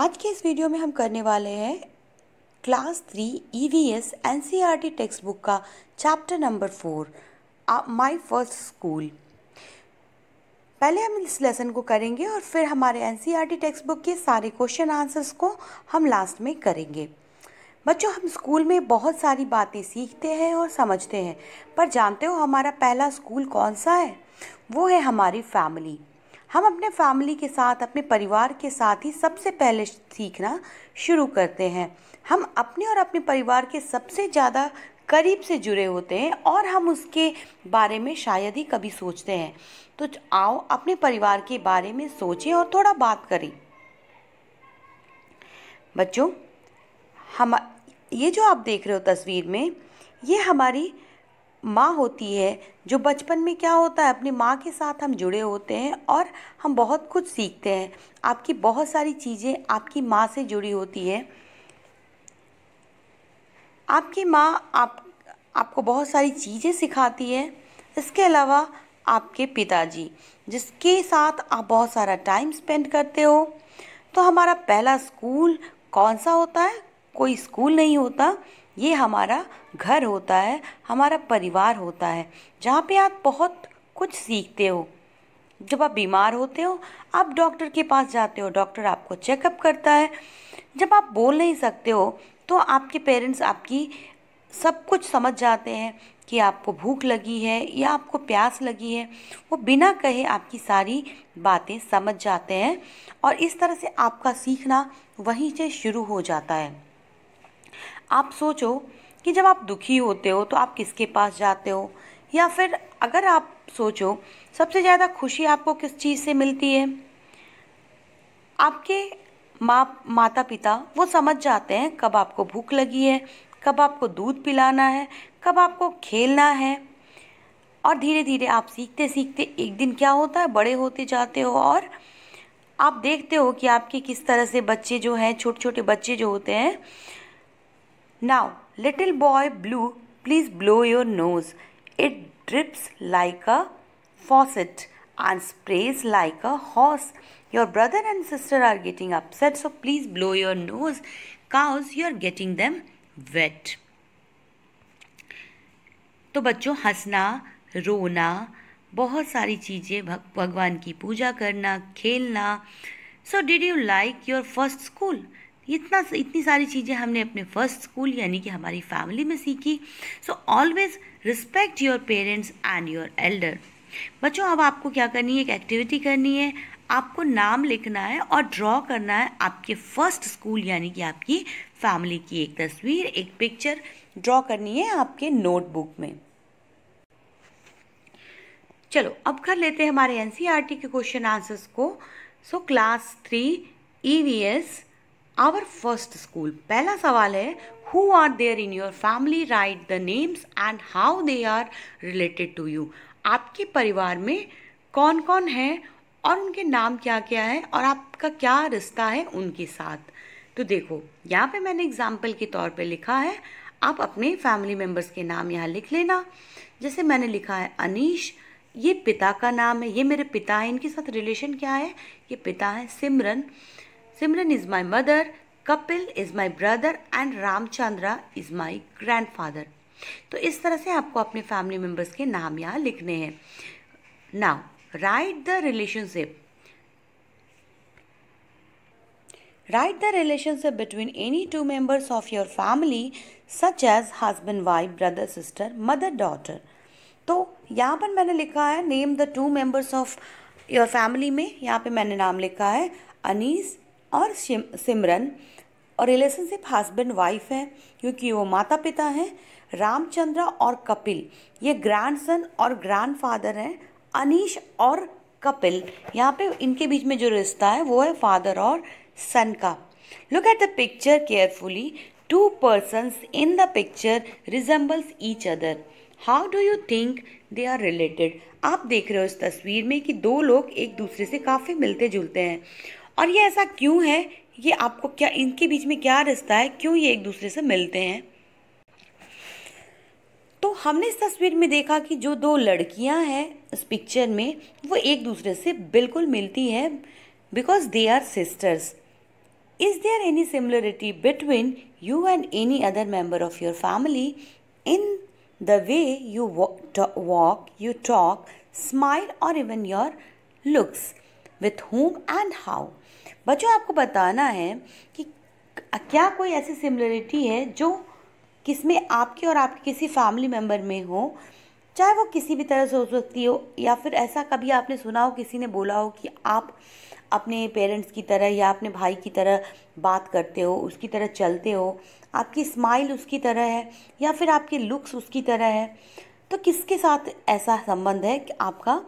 आज के इस वीडियो में हम करने वाले हैं class three E V S N C R T text book का chapter number four my first school पहले हम इस लेसन को करेंगे और फिर हमारे N C R T text book के सारे क्वेश्चन आंसर्स को हम लास्ट में करेंगे बच्चों हम स्कूल में बहुत सारी बातें सीखते हैं और समझते हैं पर जानते हो हमारा पहला स्कूल कौन सा है वो है हमारी फैमिली हम अपने फैमिली के साथ अपने परिवार के साथ ही सबसे पहले सीखना शुरू करते हैं हम अपने और अपने परिवार के सबसे ज़्यादा करीब से जुड़े होते हैं और हम उसके बारे में शायद ही कभी सोचते हैं तो आओ अपने परिवार के बारे में सोचें और थोड़ा बात करें बच्चों हम ये जो आप देख रहे हो तस्वीर में ये हमारी माँ होती है जो बचपन में क्या होता है अपनी माँ के साथ हम जुड़े होते हैं और हम बहुत कुछ सीखते हैं आपकी बहुत सारी चीज़ें आपकी माँ से जुड़ी होती है आपकी माँ आप आपको बहुत सारी चीज़ें सिखाती है इसके अलावा आपके पिताजी जिसके साथ आप बहुत सारा टाइम स्पेंड करते हो तो हमारा पहला स्कूल कौन सा होता है कोई स्कूल नहीं होता ये हमारा घर होता है हमारा परिवार होता है जहाँ पे आप बहुत कुछ सीखते हो जब आप बीमार होते हो आप डॉक्टर के पास जाते हो डॉक्टर आपको चेकअप करता है जब आप बोल नहीं सकते हो तो आपके पेरेंट्स आपकी सब कुछ समझ जाते हैं कि आपको भूख लगी है या आपको प्यास लगी है वो बिना कहे आपकी सारी बातें समझ जाते हैं और इस तरह से आपका सीखना वहीं से शुरू हो जाता है आप सोचो कि जब आप दुखी होते हो तो आप किसके पास जाते हो या फिर अगर आप सोचो सबसे ज़्यादा खुशी आपको किस चीज़ से मिलती है आपके माँ माता पिता वो समझ जाते हैं कब आपको भूख लगी है कब आपको दूध पिलाना है कब आपको खेलना है और धीरे धीरे आप सीखते सीखते एक दिन क्या होता है बड़े होते जाते हो और आप देखते हो कि आपके किस तरह से बच्चे जो हैं छोटे छोटे बच्चे जो होते हैं Now, little boy blue, please blow your nose. It drips like a faucet and sprays like a horse. Your brother and sister are getting upset, so please blow your nose. Cows, you are getting them wet. तो बच्चों हंसना रोना बहुत सारी चीज़ें भगवान की पूजा करना खेलना so did you like your first school इतना इतनी सारी चीज़ें हमने अपने फर्स्ट स्कूल यानी कि हमारी फैमिली में सीखी so always respect your parents and your elder बच्चों अब आपको क्या करनी है एक एक्टिविटी करनी है आपको नाम लिखना है और ड्रॉ करना है आपके फर्स्ट स्कूल यानी कि आपकी फैमिली की एक तस्वीर एक पिक्चर ड्रॉ करनी है आपके नोटबुक में चलो अब कर लेते हैं हमारे एनसीईआरटी e के क्वेश्चन आंसर्स को so class three E V S our first school पहला सवाल है who are there in your family write the names and how they are related to you आपके परिवार में कौन कौन है और उनके नाम क्या क्या है और आपका क्या रिश्ता है उनके साथ तो देखो यहाँ पे मैंने एग्जाम्पल के तौर पे लिखा है आप अपने फैमिली मेम्बर्स के नाम यहाँ लिख लेना जैसे मैंने लिखा है अनीश ये पिता का नाम है ये मेरे पिता है इनके साथ रिलेशन क्या है ये पिता है Simran Simran is my mother, Kapil is my brother and Ramchandra is my grandfather तो इस तरह से आपको अपने फैमिली मेम्बर्स के नाम यहाँ लिखने हैं now write the relationship write the relationship between any two members of your family such as husband wife brother sister mother daughter तो यहाँ पर मैंने लिखा है name the two members of your family में यहाँ पे मैंने नाम लिखा है अनीस और सिमरन और रिलेशनशिप हस्बैंड वाइफ है क्योंकि वो माता पिता हैं रामचंद्र और कपिल ये ग्रैंडसन और ग्रैंडफादर हैं अनीश और कपिल यहाँ पे इनके बीच में जो रिश्ता है वो है फादर और सन का look at the picture carefully two person in the picture resembles each other how do you think they are related आप देख रहे हो इस तस्वीर में कि दो लोग एक दूसरे से काफ़ी मिलते जुलते हैं और ये ऐसा क्यों है ये आपको क्या इनके बीच में क्या रिश्ता है क्यों ये एक दूसरे से मिलते हैं तो हमने इस तस्वीर में देखा कि जो दो लड़कियां हैं इस पिक्चर में वो एक दूसरे से बिल्कुल मिलती है because they are sisters is there any similarity between you and any other member of your family in the way you walk you talk smile और even your looks with home and how बच्चों आपको बताना है कि क्या कोई ऐसी similarity है जो किसमें आपके और आपके किसी फैमिली मेम्बर में हो चाहे वो किसी भी तरह से हो सकती हो या फिर ऐसा कभी आपने सुना हो किसी ने बोला हो कि आप अपने पेरेंट्स की तरह या अपने भाई की तरह बात करते हो उसकी तरह चलते हो आपकी स्माइल उसकी तरह है या फिर आपके लुक्स उसकी तरह है तो किसके साथ ऐसा संबंध है कि आपका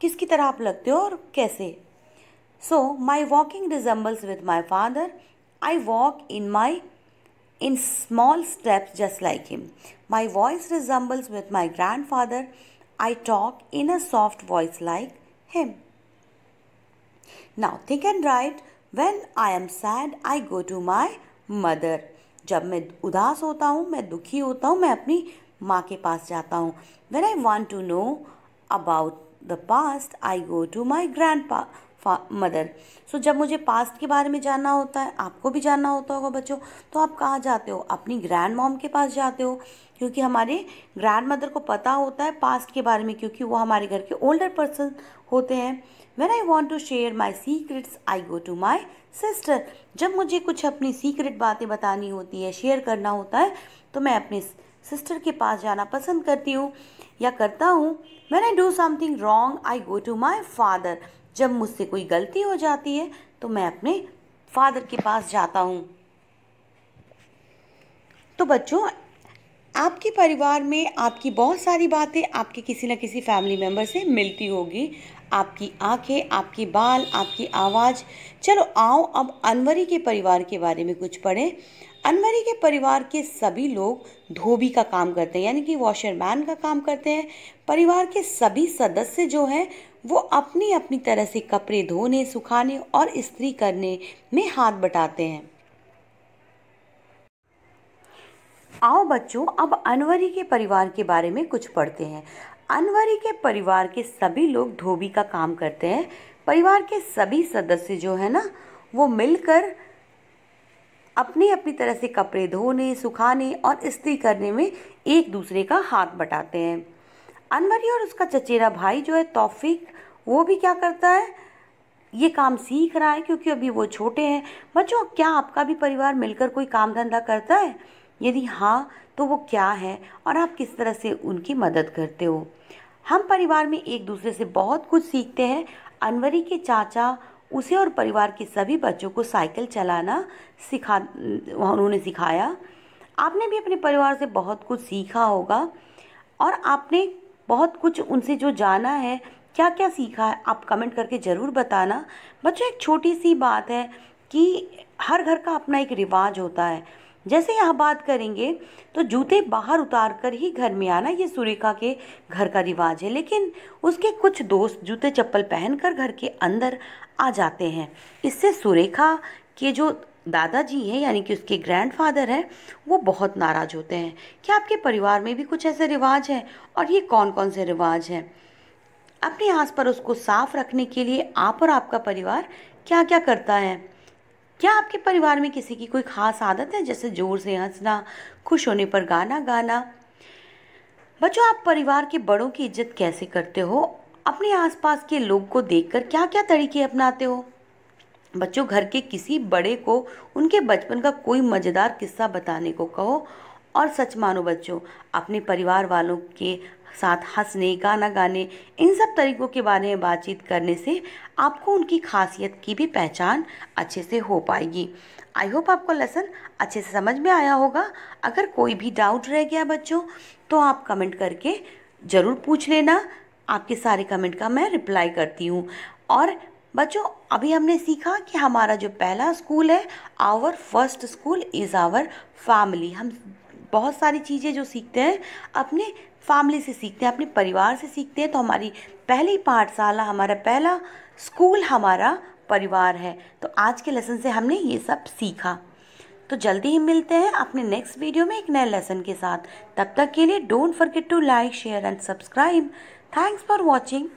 किसकी तरह आप लगते हो और कैसे So my walking resembles with my father. I walk in my in small steps just like him. My voice resembles with my grandfather. I talk in a soft voice like him. Now think and write. When I am sad, I go to my mother. जब मैं उदास होता हूँ मैं दुखी होता हूँ मैं अपनी माँ के पास जाता हूँ when I want to know about the past I go to my grandmother so जब मुझे पास्ट के बारे में जानना होता है आपको भी जानना होता होगा बच्चों तो आप कहाँ जाते हो अपनी ग्रैंड मॉम के पास जाते हो क्योंकि हमारे ग्रैंड मदर को पता होता है पास्ट के बारे में क्योंकि वो हमारे घर के ओल्डर पर्सन होते हैं when I want to share my secrets I go to my sister जब मुझे कुछ अपनी सीक्रेट बातें बतानी होती है शेयर करना होता है तो मैं अपने सिस्टर के पास जाना पसंद करती हूँ या करता हूँ when I do something wrong I go to my father जब मुझसे कोई गलती हो जाती है तो मैं अपने फादर के पास जाता हूँ तो बच्चों आपके परिवार में आपकी बहुत सारी बातें आपके किसी न किसी फैमिली मेम्बर से मिलती होगी आपकी आंखें आपके बाल आपकी आवाज़ चलो आओ अब अनवरी के परिवार के बारे में कुछ पढ़ें अनवरी के परिवार के सभी लोग धोबी का काम करते हैं यानी कि वॉशरमैन का काम करते हैं परिवार के सभी सदस्य जो हैं वो अपनी अपनी तरह से कपड़े धोने सुखाने और इस्त्री करने में हाथ बटाते हैं आओ बच्चों अब अनवरी के परिवार के बारे में कुछ पढ़ते हैं अनवरी के परिवार के सभी लोग धोबी का काम करते हैं परिवार के सभी सदस्य जो है ना वो मिलकर अपनी अपनी तरह से कपड़े धोने सुखाने और इस्त्री करने में एक दूसरे का हाथ बटाते हैं अनवरी और उसका चचेरा भाई जो है तौफीक वो भी क्या करता है ये काम सीख रहा है क्योंकि अभी वो छोटे हैं बच्चों क्या आपका भी परिवार मिलकर कोई काम धंधा करता है यदि हाँ तो वो क्या है और आप किस तरह से उनकी मदद करते हो हम परिवार में एक दूसरे से बहुत कुछ सीखते हैं अनवरी के चाचा उसे और परिवार के सभी बच्चों को साइकिल चलाना सिखा उन्होंने सिखाया आपने भी अपने परिवार से बहुत कुछ सीखा होगा और आपने बहुत कुछ उनसे जो जाना है क्या क्या सीखा है आप कमेंट करके ज़रूर बताना बच्चों एक छोटी सी बात है कि हर घर का अपना एक रिवाज होता है जैसे यहाँ बात करेंगे तो जूते बाहर उतार कर ही घर में आना ये सुरेखा के घर का रिवाज है लेकिन उसके कुछ दोस्त जूते चप्पल पहनकर घर के अंदर आ जाते हैं इससे सुरेखा के जो दादाजी हैं यानी कि उसके ग्रैंडफादर हैं वो बहुत नाराज़ होते हैं क्या आपके परिवार में भी कुछ ऐसे रिवाज हैं और ये कौन कौन से रिवाज हैं अपने आस पर उसको साफ रखने के लिए आप और आपका परिवार क्या क्या करता है क्या आपके परिवार में किसी की कोई खास आदत है जैसे ज़ोर से हंसना खुश होने पर गाना गाना बच्चों आप परिवार के बड़ों की इज्जत कैसे करते हो अपने आसपास के लोग को देखकर क्या क्या तरीके अपनाते हो बच्चों घर के किसी बड़े को उनके बचपन का कोई मज़ेदार किस्सा बताने को कहो और सच मानो बच्चों अपने परिवार वालों के साथ हंसने गाना गाने इन सब तरीकों के बारे में बातचीत करने से आपको उनकी खासियत की भी पहचान अच्छे से हो पाएगी आई होप आपको लेसन अच्छे से समझ में आया होगा अगर कोई भी डाउट रह गया बच्चों तो आप कमेंट करके ज़रूर पूछ लेना आपके सारे कमेंट का मैं रिप्लाई करती हूँ और बच्चों अभी हमने सीखा कि हमारा जो पहला स्कूल है our first school is our family हम बहुत सारी चीज़ें जो सीखते हैं अपने फैमिली से सीखते हैं अपने परिवार से सीखते हैं तो हमारी पहली पाठशाला हमारा पहला स्कूल हमारा परिवार है तो आज के लेसन से हमने ये सब सीखा तो जल्दी ही मिलते हैं अपने नेक्स्ट वीडियो में एक नए लेसन के साथ तब तक के लिए don't forget to like share and subscribe thanks for watching